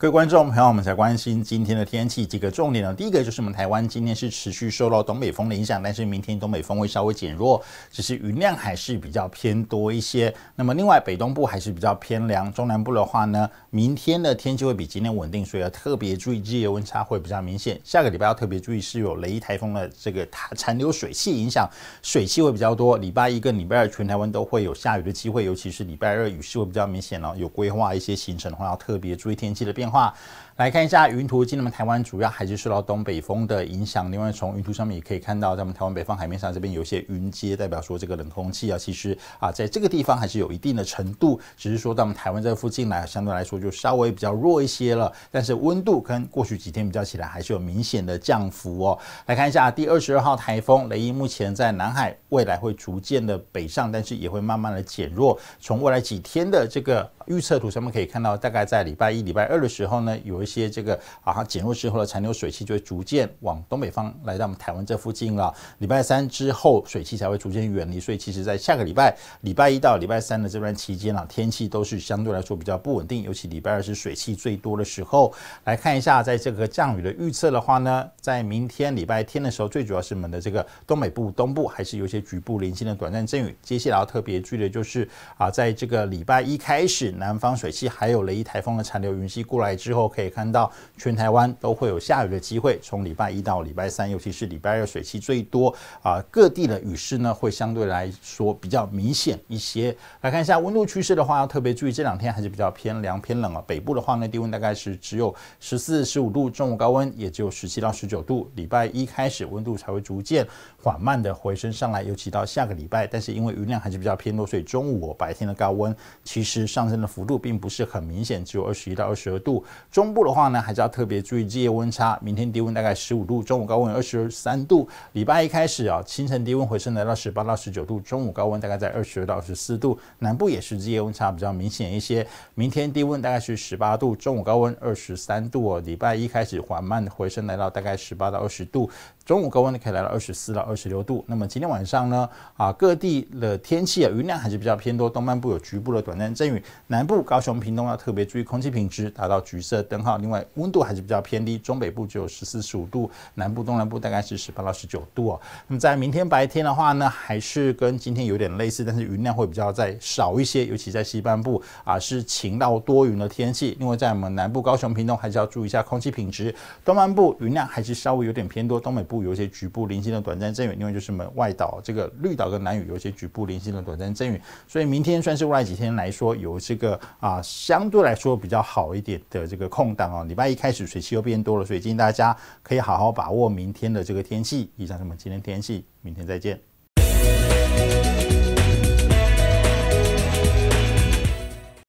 各位观众朋友，我们才关心今天的天气几个重点呢？第一个就是我们台湾今天是持续受到东北风的影响，但是明天东北风会稍微减弱，只是云量还是比较偏多一些。那么另外北东部还是比较偏凉，中南部的话呢，明天的天气会比今天稳定，所以要特别注意日夜温差会比较明显。下个礼拜要特别注意是有雷台风的这个残留水汽影响，水汽会比较多。礼拜一跟礼拜二全台湾都会有下雨的机会，尤其是礼拜二雨势会比较明显哦。有规划一些行程的话，要特别注意天气的变。话来看一下云图，今天我们台湾主要还是受到东北风的影响。另外，从云图上面也可以看到，在我们台湾北方海面上这边有一些云接，代表说这个冷空气啊，其实啊，在这个地方还是有一定的程度，只是说到我们台湾这附近来，相对来说就稍微比较弱一些了。但是温度跟过去几天比较起来，还是有明显的降幅哦。来看一下第二十二号台风雷伊，目前在南海，未来会逐渐的北上，但是也会慢慢的减弱。从未来几天的这个。预测图上面可以看到，大概在礼拜一、礼拜二的时候呢，有一些这个啊减弱之后的残留水汽，就会逐渐往东北方来到我们台湾这附近了。礼拜三之后，水汽才会逐渐远离，所以其实在下个礼拜，礼拜一到礼拜三的这段期间啊，天气都是相对来说比较不稳定，尤其礼拜二是水汽最多的时候。来看一下，在这个降雨的预测的话呢，在明天礼拜天的时候，最主要是我们的这个东北部、东部还是有一些局部零星的短暂阵雨。接下来要特别注意的就是啊，在这个礼拜一开始。南方水汽还有雷伊台风的残留云系过来之后，可以看到全台湾都会有下雨的机会。从礼拜一到礼拜三，尤其是礼拜二水汽最多啊，各地的雨势呢会相对来说比较明显一些。来看一下温度趋势的话，要特别注意这两天还是比较偏凉偏冷啊。北部的话呢，低温大概是只有十四十五度，中午高温也只有十七到十九度。礼拜一开始温度才会逐渐缓慢的回升上来，尤其到下个礼拜。但是因为雨量还是比较偏多，所以中午白天的高温其实上升的。幅度并不是很明显，只有二十一到二十二度。中部的话呢，还是要特别注意日夜温差。明天低温大概十五度，中午高温二十三度。礼拜一开始啊，清晨低温回升来到十八到十九度，中午高温大概在二十到二十四度。南部也是日夜温差比较明显一些。明天低温大概是十八度，中午高温二十三度。礼拜一开始缓慢回升来到大概十八到二十度，中午高温可以来到二十四到二十六度。那么今天晚上呢，啊各地的天气啊，云量还是比较偏多，东半部有局部的短暂阵雨。南部高雄、屏东要特别注意空气品质，达到橘色灯号。另外温度还是比较偏低，中北部只有十四、十五度，南部、东南部大概是十八到十九度哦。那么在明天白天的话呢，还是跟今天有点类似，但是云量会比较在少一些，尤其在西半部啊是晴到多云的天气。另外在我们南部高雄、屏东还是要注意一下空气品质。东半部云量还是稍微有点偏多，东北部有一些局部零星的短暂阵雨，另外就是我们外岛这个绿岛跟南屿有一些局部零星的短暂阵雨，所以明天算是未来几天来说有一些。个啊，相对来说比较好一点的这个空档哦。礼拜一开始水气又变多了，所以建议大家可以好好把握明天的这个天气。以上是我们今天天气，明天再见。